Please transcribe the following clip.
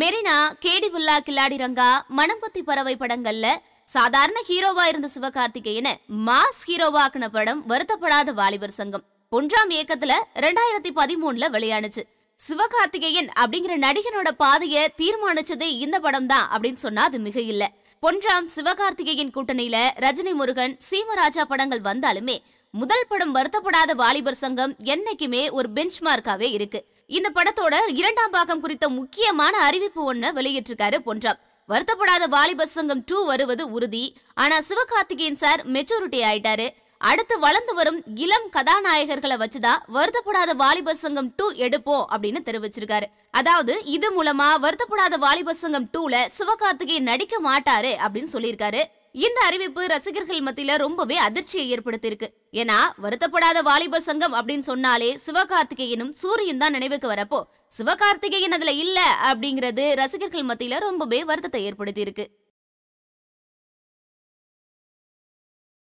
மெரினா கேடிபுல்லா கில்லாடி ரங்கா புத்தி பறவை படங்கள்ல சாதாரண ஹீரோவா இருந்த சிவகார்த்திகேயன மாஸ் ஹீரோவாக்குன படம் வருத்தப்படாத வாலிபர் சங்கம் ஒன்றாம் இயக்கத்துல ரெண்டாயிரத்தி பதிமூணுல வெளியானுச்சு சிவகார்த்திகேயன் அப்படிங்கிற நடிகனோட பாதைய தீர்மானிச்சதே இந்த படம் தான் அப்படின்னு சொன்னா அது மிக இல்லை பொன்றாம் சிவகார்த்திகேயன் கூட்டணியில ரஜினி முருகன் சீமராஜா படங்கள் வந்தாலுமே முதல் படம் வருத்தப்படாத வாலிபர் சங்கம் என்னைக்குமே ஒரு பெஞ்ச் மார்க்காவே இருக்கு இந்த படத்தோட இரண்டாம் பாகம் குறித்த முக்கியமான அறிவிப்பு ஒண்ணு வெளியிட்டிருக்காரு பொன்றாம் வருத்தப்படாத வாலிபர் சங்கம் டூ வருவது உறுதி ஆனா சிவகார்த்திகேயன் சார் மெச்சூரிட்டி ஆயிட்டாரு அடுத்து வளர்ந்து வரும் இளம் கதாநாயகர்களை வச்சுதான் வருத்தப்படாத வாலிபர் சங்கம் டூ எடுப்போம் அப்படின்னு தெரிவிச்சிருக்காரு அதாவது இது மூலமா வருத்தப்படாத வாலிபர் சங்கம் டூல சிவகார்த்திகேயன் நடிக்க மாட்டாரு அப்படின்னு சொல்லியிருக்காரு இந்த அறிவிப்பு ரசிகர்கள் மத்தியில ரொம்பவே அதிர்ச்சியை ஏற்படுத்தியிருக்கு ஏன்னா வருத்தப்படாத வாலிபர் சங்கம் அப்படின்னு சொன்னாலே சிவகார்த்திகேயனும் சூரியன் தான் நினைவுக்கு வரப்போ சிவகார்த்திகேயன் அதுல இல்ல அப்படிங்கிறது ரசிகர்கள் மத்தியில ரொம்பவே வருத்தத்தை ஏற்படுத்தியிருக்கு